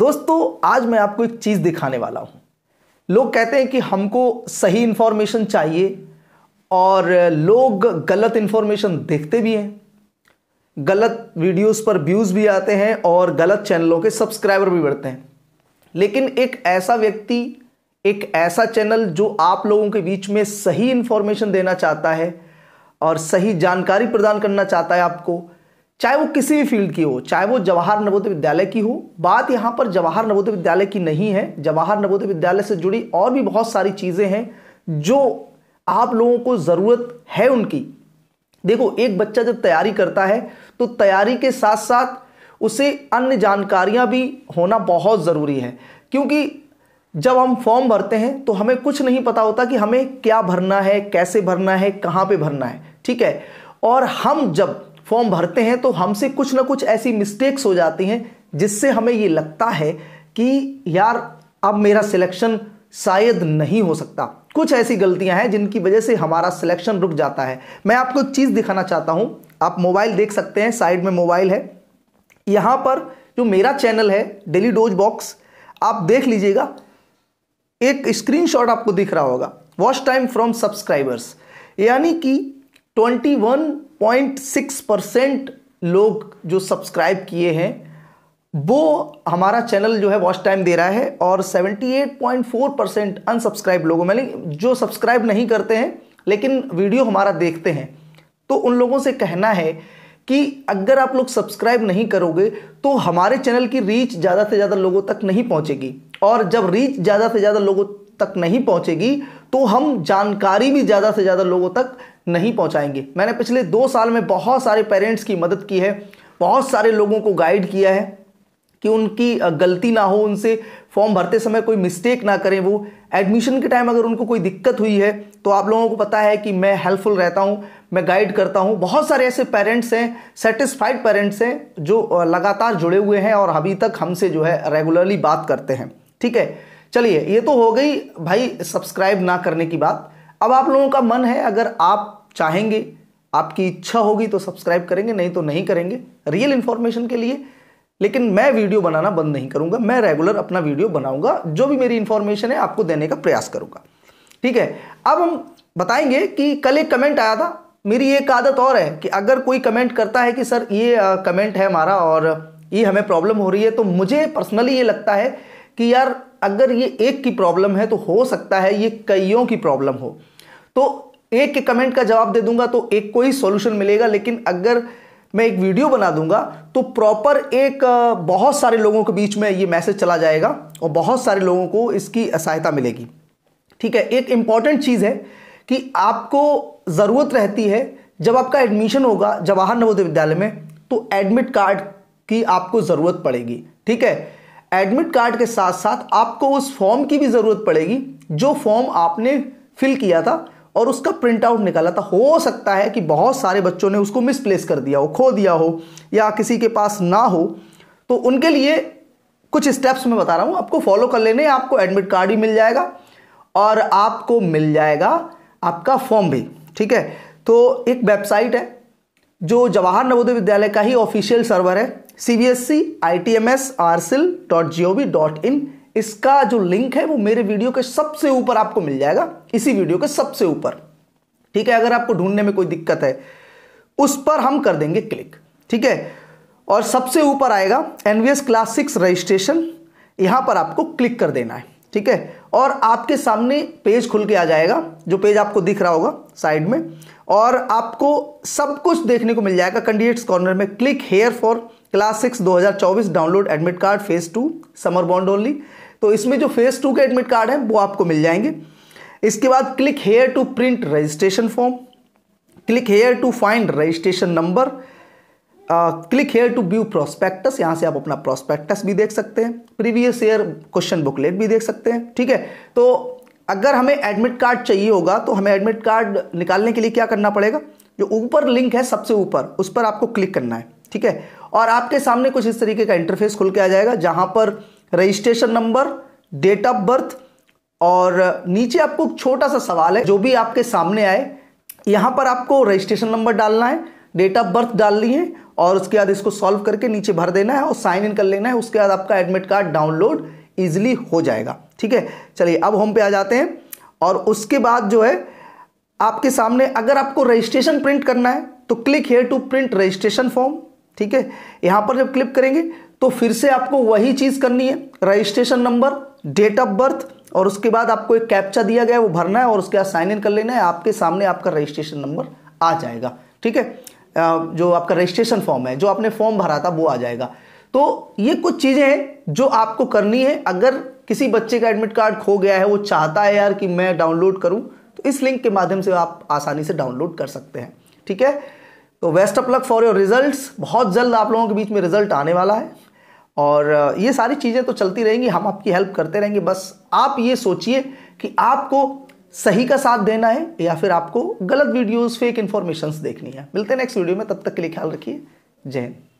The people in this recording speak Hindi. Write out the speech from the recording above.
दोस्तों आज मैं आपको एक चीज़ दिखाने वाला हूँ लोग कहते हैं कि हमको सही इन्फॉर्मेशन चाहिए और लोग गलत इन्फॉर्मेशन देखते भी हैं गलत वीडियोस पर व्यूज़ भी आते हैं और गलत चैनलों के सब्सक्राइबर भी बढ़ते हैं लेकिन एक ऐसा व्यक्ति एक ऐसा चैनल जो आप लोगों के बीच में सही इन्फॉर्मेशन देना चाहता है और सही जानकारी प्रदान करना चाहता है आपको चाहे वो किसी भी फील्ड की हो चाहे वो जवाहर नवोदय विद्यालय की हो बात यहाँ पर जवाहर नवोदय विद्यालय की नहीं है जवाहर नवोदय विद्यालय से जुड़ी और भी बहुत सारी चीज़ें हैं जो आप लोगों को ज़रूरत है उनकी देखो एक बच्चा जब तैयारी करता है तो तैयारी के साथ साथ उसे अन्य जानकारियाँ भी होना बहुत ज़रूरी है क्योंकि जब हम फॉर्म भरते हैं तो हमें कुछ नहीं पता होता कि हमें क्या भरना है कैसे भरना है कहाँ पे भरना है ठीक है और हम जब फॉर्म भरते हैं तो हमसे कुछ ना कुछ ऐसी मिस्टेक्स हो जाती हैं जिससे हमें ये लगता है कि यार अब मेरा सिलेक्शन शायद नहीं हो सकता कुछ ऐसी गलतियां हैं जिनकी वजह से हमारा सिलेक्शन रुक जाता है मैं आपको एक चीज़ दिखाना चाहता हूं आप मोबाइल देख सकते हैं साइड में मोबाइल है यहां पर जो मेरा चैनल है डेली डोज बॉक्स आप देख लीजिएगा एक स्क्रीनशॉट आपको दिख रहा होगा वॉच टाइम फ्रॉम सब्सक्राइबर्स यानी कि 21 0.6 परसेंट लोग जो सब्सक्राइब किए हैं वो हमारा चैनल जो है वॉच टाइम दे रहा है और 78.4 परसेंट अनसब्सक्राइब लोगों में जो सब्सक्राइब नहीं करते हैं लेकिन वीडियो हमारा देखते हैं तो उन लोगों से कहना है कि अगर आप लोग सब्सक्राइब नहीं करोगे तो हमारे चैनल की रीच ज़्यादा से ज़्यादा लोगों तक नहीं पहुँचेगी और जब रीच ज़्यादा से ज़्यादा लोगों तक नहीं पहुंचेगी तो हम जानकारी भी ज़्यादा से ज़्यादा लोगों तक नहीं पहुंचाएंगे मैंने पिछले दो साल में बहुत सारे पेरेंट्स की मदद की है बहुत सारे लोगों को गाइड किया है कि उनकी गलती ना हो उनसे फॉर्म भरते समय कोई मिस्टेक ना करें वो एडमिशन के टाइम अगर उनको कोई दिक्कत हुई है तो आप लोगों को पता है कि मैं हेल्पफुल रहता हूँ मैं गाइड करता हूँ बहुत सारे ऐसे पेरेंट्स हैं सेटिस्फाइड पेरेंट्स हैं जो लगातार जुड़े हुए हैं और अभी तक हमसे जो है रेगुलरली बात करते हैं ठीक है चलिए ये तो हो गई भाई सब्सक्राइब ना करने की बात अब आप लोगों का मन है अगर आप चाहेंगे आपकी इच्छा होगी तो सब्सक्राइब करेंगे नहीं तो नहीं करेंगे रियल इंफॉर्मेशन के लिए लेकिन मैं वीडियो बनाना बंद नहीं करूंगा मैं रेगुलर अपना वीडियो बनाऊंगा जो भी मेरी इन्फॉर्मेशन है आपको देने का प्रयास करूंगा ठीक है अब हम बताएंगे कि कल एक कमेंट आया था मेरी एक आदत और है कि अगर कोई कमेंट करता है कि सर ये कमेंट है हमारा और ये हमें प्रॉब्लम हो रही है तो मुझे पर्सनली ये लगता है कि यार अगर ये एक की प्रॉब्लम है तो हो सकता है ये कईयों की प्रॉब्लम हो तो एक के कमेंट का जवाब दे दूंगा तो एक को ही सॉल्यूशन मिलेगा लेकिन अगर मैं एक वीडियो बना दूंगा तो प्रॉपर एक बहुत सारे लोगों के बीच में ये मैसेज चला जाएगा और बहुत सारे लोगों को इसकी सहायता मिलेगी ठीक है एक इम्पॉर्टेंट चीज़ है कि आपको ज़रूरत रहती है जब आपका एडमिशन होगा जवाहर नवोदय विद्यालय में तो एडमिट कार्ड की आपको ज़रूरत पड़ेगी ठीक है एडमिट कार्ड के साथ साथ आपको उस फॉर्म की भी ज़रूरत पड़ेगी जो फॉर्म आपने फिल किया था और उसका प्रिंट आउट निकाला था हो सकता है कि बहुत सारे बच्चों ने उसको मिसप्लेस कर दिया हो खो दिया हो या किसी के पास ना हो तो उनके लिए कुछ स्टेप्स मैं बता रहा हूँ आपको फॉलो कर लेने आपको एडमिट कार्ड ही मिल जाएगा और आपको मिल जाएगा आपका फॉर्म भी ठीक है तो एक वेबसाइट है जो जवाहर नवोदय विद्यालय का ही ऑफिशियल सर्वर है C B S C I T M S RCIL dot G O V dot in इसका जो लिंक है वो मेरे वीडियो के सबसे ऊपर आपको मिल जाएगा इसी वीडियो के सबसे ऊपर ठीक है अगर आपको ढूंढने में कोई दिक्कत है उस पर हम कर देंगे क्लिक ठीक है और सबसे ऊपर आएगा एनवीएस क्लास सिक्स रजिस्ट्रेशन यहां पर आपको क्लिक कर देना है ठीक है और आपके सामने पेज खुल के आ जाएगा जो पेज आपको दिख रहा होगा साइड में और आपको सब कुछ देखने को मिल जाएगा कैंडिडेट्स कॉर्नर में click here for class six 2024 download admit card phase two summer bond only तो इसमें जो फेज टू के एडमिट कार्ड हैं वो आपको मिल जाएंगे इसके बाद click here to print registration form click here to find registration number click here to view prospectus यहाँ से आप अपना प्रोस्पेक्टस भी देख सकते हैं प्रीवियस ईयर क्वेश्चन बुकलेट भी देख सकते हैं ठीक है तो अगर हमें एडमिट कार्ड चाहिए होगा तो हमें एडमिट कार्ड निकालने के लिए क्या करना पड़ेगा जो ऊपर लिंक है सबसे ऊपर उस पर आपको क्लिक करना है ठीक है और आपके सामने कुछ इस तरीके का इंटरफेस खुल के आ जाएगा जहां पर registration number date of birth और नीचे आपको छोटा सा सवाल है जो भी आपके सामने आए यहां पर आपको रजिस्ट्रेशन नंबर डालना है डेट ऑफ बर्थ डालनी है और उसके बाद इसको सॉल्व करके नीचे भर देना है और साइन इन कर लेना है उसके बाद आपका एडमिट कार्ड डाउनलोड ईजिली हो जाएगा ठीक है चलिए अब होम पे आ जाते हैं और उसके बाद जो है आपके सामने अगर आपको रजिस्ट्रेशन प्रिंट करना है तो click here to print registration form ठीक है यहाँ पर जब क्लिक करेंगे तो फिर से आपको वही चीज़ करनी है registration number date of birth और उसके बाद आपको एक कैप्चा दिया गया है वो भरना है और उसके बाद साइन इन कर लेना है आपके सामने आपका रजिस्ट्रेशन नंबर आ जाएगा ठीक है जो आपका रजिस्ट्रेशन फॉर्म है जो आपने फॉर्म भरा था वो आ जाएगा तो ये कुछ चीज़ें हैं जो आपको करनी है अगर किसी बच्चे का एडमिट कार्ड खो गया है वो चाहता है यार कि मैं डाउनलोड करूं तो इस लिंक के माध्यम से आप आसानी से डाउनलोड कर सकते हैं ठीक है तो best of luck for your results बहुत जल्द आप लोगों के बीच में रिजल्ट आने वाला है और ये सारी चीज़ें तो चलती रहेंगी हम आपकी हेल्प करते रहेंगे बस आप ये सोचिए कि आपको सही का साथ देना है या फिर आपको गलत वीडियोस फेक इंफॉर्मेशन देखनी है मिलते हैं नेक्स्ट वीडियो में तब तक के लिए ख्याल रखिए जय हिंद